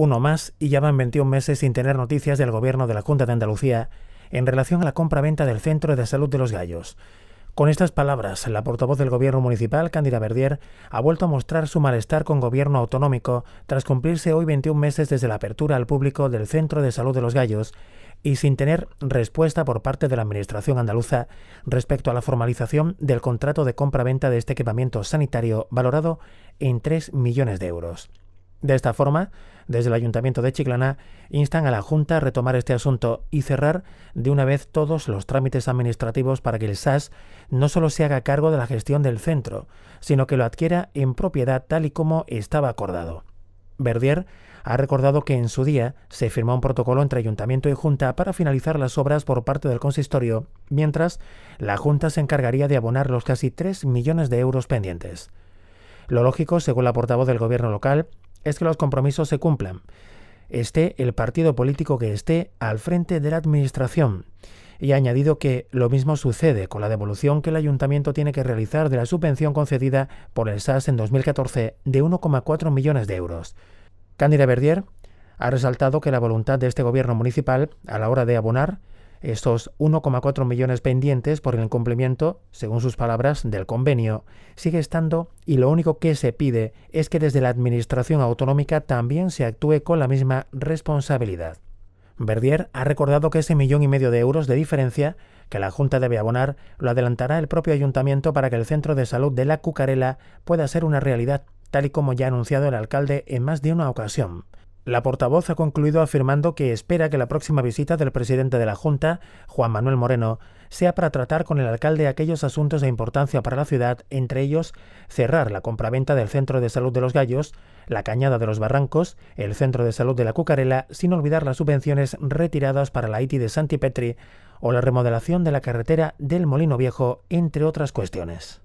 uno más y ya van 21 meses sin tener noticias del gobierno de la Junta de Andalucía en relación a la compra-venta del Centro de Salud de los Gallos. Con estas palabras, la portavoz del Gobierno Municipal, Cándida Verdier, ha vuelto a mostrar su malestar con Gobierno autonómico tras cumplirse hoy 21 meses desde la apertura al público del Centro de Salud de los Gallos y sin tener respuesta por parte de la Administración andaluza respecto a la formalización del contrato de compra-venta de este equipamiento sanitario valorado en 3 millones de euros. De esta forma, desde el Ayuntamiento de Chiclana instan a la Junta a retomar este asunto y cerrar de una vez todos los trámites administrativos para que el SAS no solo se haga cargo de la gestión del centro, sino que lo adquiera en propiedad tal y como estaba acordado. Verdier ha recordado que en su día se firmó un protocolo entre ayuntamiento y junta para finalizar las obras por parte del consistorio, mientras la junta se encargaría de abonar los casi 3 millones de euros pendientes. Lo lógico, según la portavoz del gobierno local, es que los compromisos se cumplan, esté el partido político que esté al frente de la Administración. Y ha añadido que lo mismo sucede con la devolución que el ayuntamiento tiene que realizar de la subvención concedida por el SAS en 2014 de 1,4 millones de euros. Cándida Verdier ha resaltado que la voluntad de este gobierno municipal a la hora de abonar estos 1,4 millones pendientes por el cumplimiento, según sus palabras, del convenio sigue estando y lo único que se pide es que desde la Administración Autonómica también se actúe con la misma responsabilidad. Verdier ha recordado que ese millón y medio de euros de diferencia que la Junta debe abonar lo adelantará el propio ayuntamiento para que el centro de salud de la Cucarela pueda ser una realidad, tal y como ya ha anunciado el alcalde en más de una ocasión. La portavoz ha concluido afirmando que espera que la próxima visita del presidente de la Junta, Juan Manuel Moreno, sea para tratar con el alcalde aquellos asuntos de importancia para la ciudad, entre ellos cerrar la compraventa del Centro de Salud de los Gallos, la Cañada de los Barrancos, el Centro de Salud de la Cucarela, sin olvidar las subvenciones retiradas para la Haiti de Santipetri o la remodelación de la carretera del Molino Viejo, entre otras cuestiones.